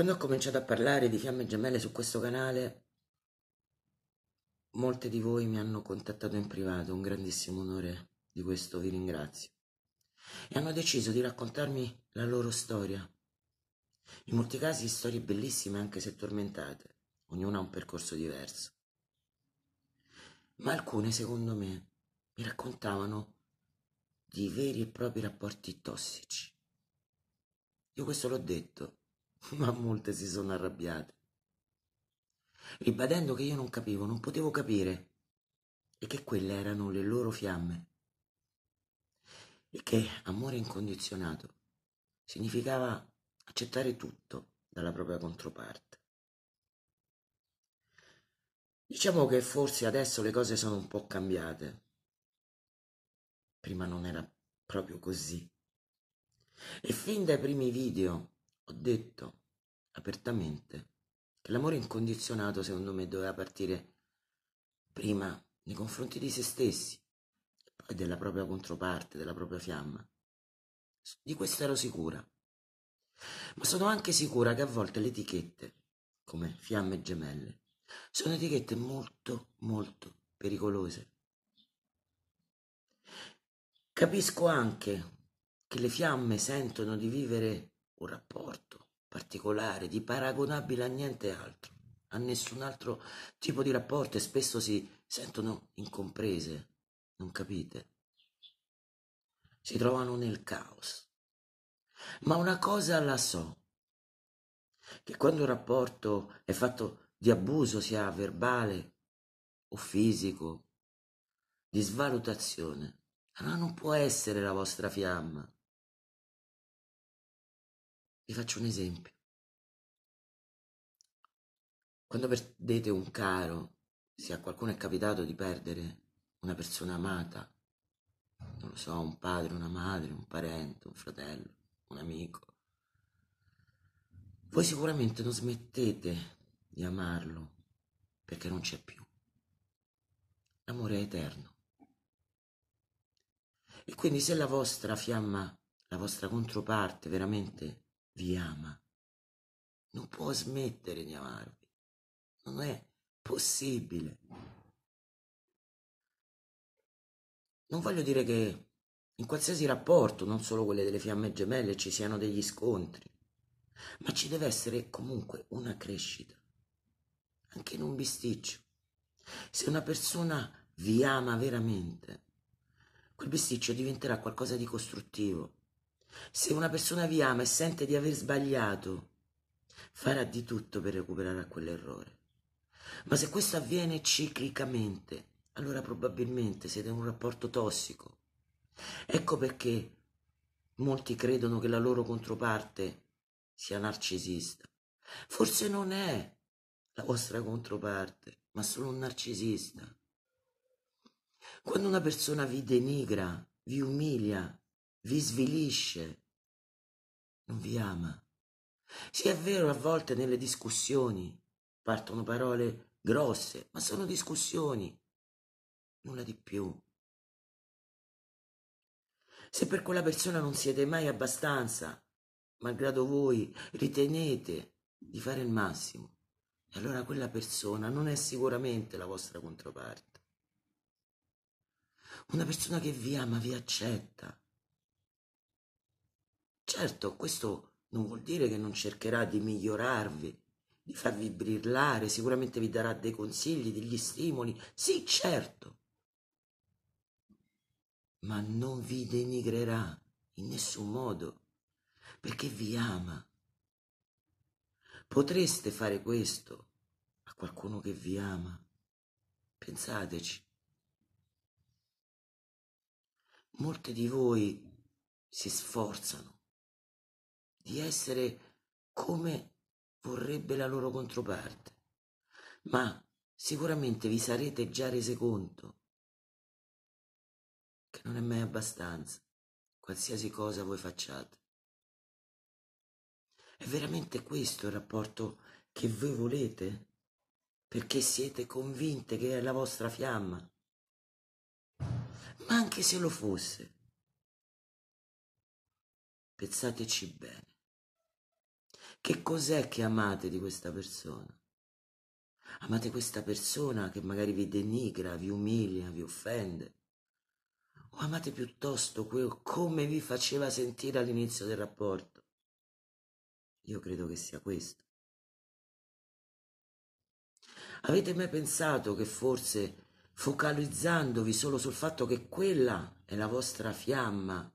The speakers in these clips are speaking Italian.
Quando ho cominciato a parlare di fiamme gemelle su questo canale, molte di voi mi hanno contattato in privato, un grandissimo onore, di questo vi ringrazio. E hanno deciso di raccontarmi la loro storia. In molti casi storie bellissime anche se tormentate, ognuna ha un percorso diverso. Ma alcune, secondo me, mi raccontavano di veri e propri rapporti tossici. Io questo l'ho detto ma molte si sono arrabbiate, ribadendo che io non capivo, non potevo capire, e che quelle erano le loro fiamme, e che amore incondizionato significava accettare tutto dalla propria controparte. Diciamo che forse adesso le cose sono un po' cambiate. Prima non era proprio così. E fin dai primi video ho detto apertamente che l'amore incondizionato secondo me doveva partire prima nei confronti di se stessi e poi della propria controparte, della propria fiamma. Di questo ero sicura. Ma sono anche sicura che a volte le etichette, come fiamme gemelle, sono etichette molto, molto pericolose. Capisco anche che le fiamme sentono di vivere un rapporto particolare, di paragonabile a niente altro, a nessun altro tipo di rapporto e spesso si sentono incomprese, non capite? Si trovano nel caos. Ma una cosa la so, che quando un rapporto è fatto di abuso, sia verbale o fisico, di svalutazione, allora non può essere la vostra fiamma. Vi faccio un esempio. Quando perdete un caro, se a qualcuno è capitato di perdere una persona amata, non lo so, un padre, una madre, un parente, un fratello, un amico, voi sicuramente non smettete di amarlo perché non c'è più. L'amore è eterno. E quindi se la vostra fiamma, la vostra controparte veramente vi ama. Non può smettere di amarvi. Non è possibile. Non voglio dire che in qualsiasi rapporto, non solo quelle delle fiamme gemelle, ci siano degli scontri, ma ci deve essere comunque una crescita, anche in un bisticcio. Se una persona vi ama veramente, quel bisticcio diventerà qualcosa di costruttivo se una persona vi ama e sente di aver sbagliato, farà di tutto per recuperare a quell'errore. Ma se questo avviene ciclicamente, allora probabilmente siete in un rapporto tossico. Ecco perché molti credono che la loro controparte sia narcisista. Forse non è la vostra controparte, ma solo un narcisista. Quando una persona vi denigra, vi umilia, vi svilisce, non vi ama. Sì, è vero, a volte nelle discussioni partono parole grosse, ma sono discussioni, nulla di più. Se per quella persona non siete mai abbastanza, malgrado voi ritenete di fare il massimo, allora quella persona non è sicuramente la vostra controparte. Una persona che vi ama, vi accetta, Certo, questo non vuol dire che non cercherà di migliorarvi, di farvi brillare, sicuramente vi darà dei consigli, degli stimoli, sì, certo, ma non vi denigrerà in nessun modo, perché vi ama. Potreste fare questo a qualcuno che vi ama. Pensateci. Molte di voi si sforzano di essere come vorrebbe la loro controparte. Ma sicuramente vi sarete già rese conto che non è mai abbastanza, qualsiasi cosa voi facciate. È veramente questo il rapporto che voi volete? Perché siete convinte che è la vostra fiamma? Ma anche se lo fosse, pensateci bene. Che cos'è che amate di questa persona? Amate questa persona che magari vi denigra, vi umilia, vi offende? O amate piuttosto quel come vi faceva sentire all'inizio del rapporto? Io credo che sia questo. Avete mai pensato che forse focalizzandovi solo sul fatto che quella è la vostra fiamma,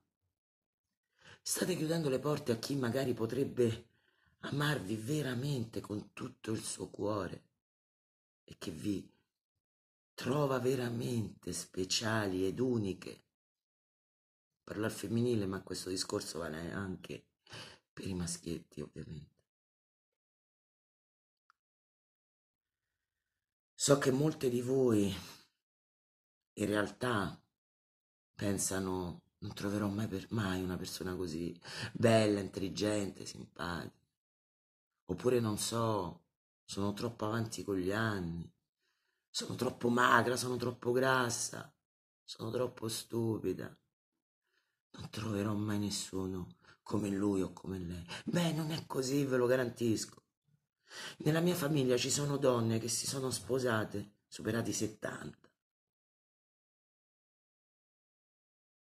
state chiudendo le porte a chi magari potrebbe amarvi veramente con tutto il suo cuore e che vi trova veramente speciali ed uniche. Parlo al femminile, ma questo discorso vale anche per i maschietti, ovviamente. So che molte di voi in realtà pensano non troverò mai, per, mai una persona così bella, intelligente, simpatica. Oppure non so, sono troppo avanti con gli anni, sono troppo magra, sono troppo grassa, sono troppo stupida. Non troverò mai nessuno come lui o come lei. Beh, non è così, ve lo garantisco. Nella mia famiglia ci sono donne che si sono sposate superati i 70.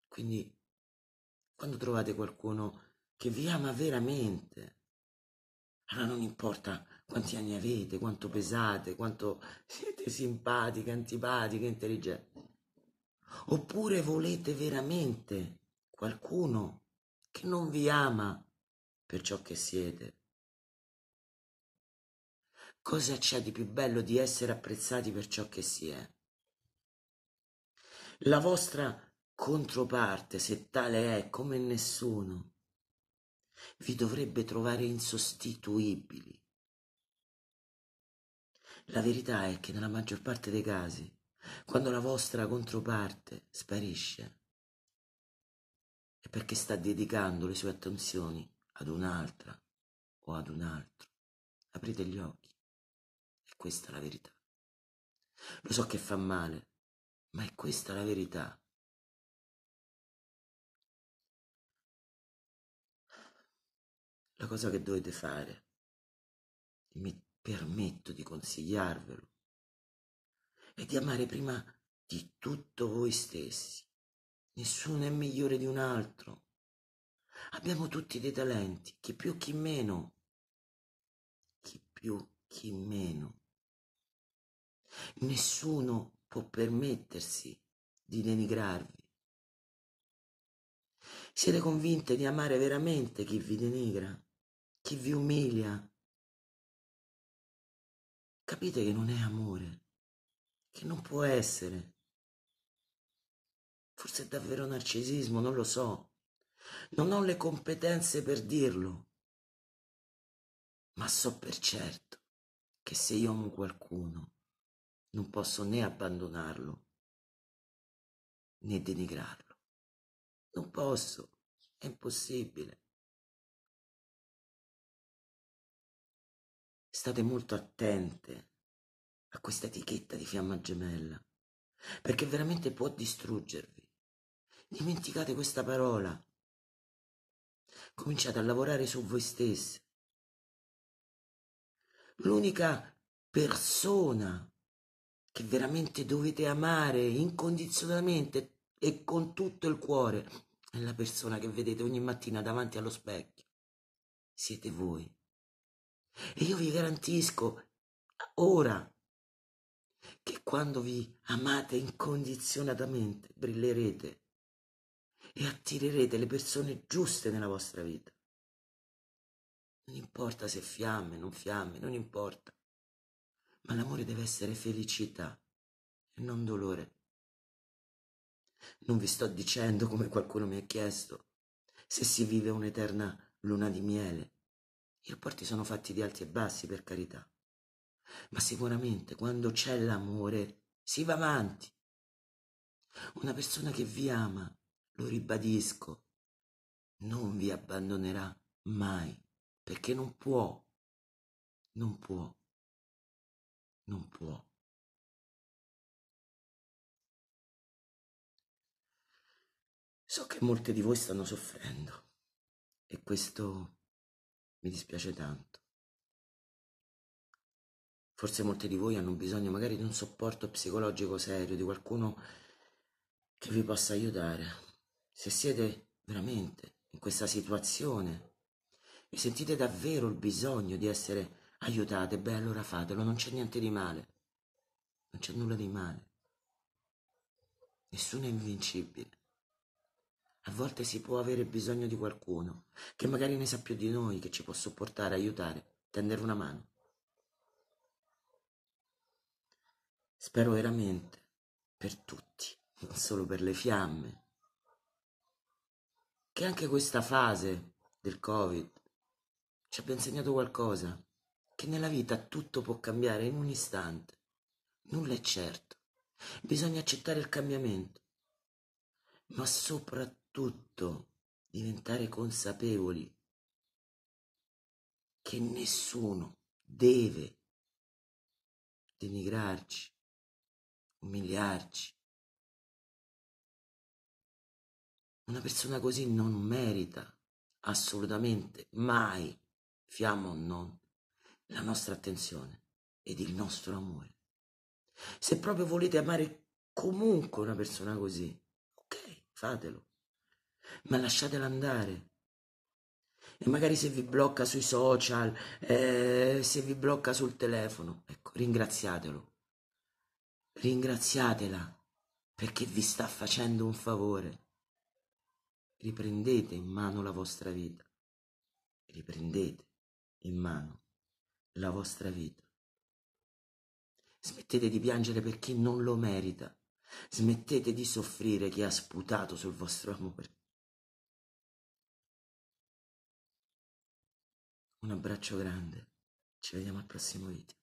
Quindi, quando trovate qualcuno che vi ama veramente, allora ah, non importa quanti anni avete, quanto pesate, quanto siete simpatiche, antipatiche, intelligenti. Oppure volete veramente qualcuno che non vi ama per ciò che siete. Cosa c'è di più bello di essere apprezzati per ciò che si è? La vostra controparte, se tale è, come nessuno, vi dovrebbe trovare insostituibili. La verità è che nella maggior parte dei casi, quando la vostra controparte sparisce, è perché sta dedicando le sue attenzioni ad un'altra o ad un altro. Aprite gli occhi. E questa è la verità. Lo so che fa male, ma è questa la verità. la cosa che dovete fare, e mi permetto di consigliarvelo, è di amare prima di tutto voi stessi. Nessuno è migliore di un altro. Abbiamo tutti dei talenti, chi più chi meno. Chi più chi meno. Nessuno può permettersi di denigrarvi. Siete convinte di amare veramente chi vi denigra? chi vi umilia. Capite che non è amore, che non può essere. Forse è davvero narcisismo, non lo so. Non ho le competenze per dirlo. Ma so per certo che se io amo qualcuno, non posso né abbandonarlo né denigrarlo. Non posso, è impossibile. state molto attente a questa etichetta di fiamma gemella, perché veramente può distruggervi. Dimenticate questa parola. Cominciate a lavorare su voi stessi. L'unica persona che veramente dovete amare incondizionatamente e con tutto il cuore è la persona che vedete ogni mattina davanti allo specchio. Siete voi. E io vi garantisco ora che quando vi amate incondizionatamente brillerete e attirerete le persone giuste nella vostra vita. Non importa se fiamme, non fiamme, non importa. Ma l'amore deve essere felicità e non dolore. Non vi sto dicendo, come qualcuno mi ha chiesto, se si vive un'eterna luna di miele. I rapporti sono fatti di alti e bassi, per carità. Ma sicuramente quando c'è l'amore si va avanti. Una persona che vi ama, lo ribadisco, non vi abbandonerà mai, perché non può, non può, non può. So che molte di voi stanno soffrendo e questo mi dispiace tanto. Forse molti di voi hanno bisogno magari di un supporto psicologico serio, di qualcuno che vi possa aiutare. Se siete veramente in questa situazione e sentite davvero il bisogno di essere aiutate, beh allora fatelo, non c'è niente di male. Non c'è nulla di male. Nessuno è invincibile. A volte si può avere bisogno di qualcuno che magari ne sa più di noi, che ci può sopportare, aiutare, tendere una mano. Spero veramente per tutti, non solo per le fiamme, che anche questa fase del Covid ci abbia insegnato qualcosa, che nella vita tutto può cambiare in un istante, nulla è certo, bisogna accettare il cambiamento, ma soprattutto tutto, diventare consapevoli che nessuno deve denigrarci, umiliarci. Una persona così non merita assolutamente mai, fiamma o non, la nostra attenzione ed il nostro amore. Se proprio volete amare comunque una persona così, ok, fatelo ma lasciatela andare. E magari se vi blocca sui social, eh, se vi blocca sul telefono, ecco, ringraziatelo. Ringraziatela perché vi sta facendo un favore. Riprendete in mano la vostra vita. Riprendete in mano la vostra vita. Smettete di piangere per chi non lo merita. Smettete di soffrire chi ha sputato sul vostro amore. Un abbraccio grande, ci vediamo al prossimo video.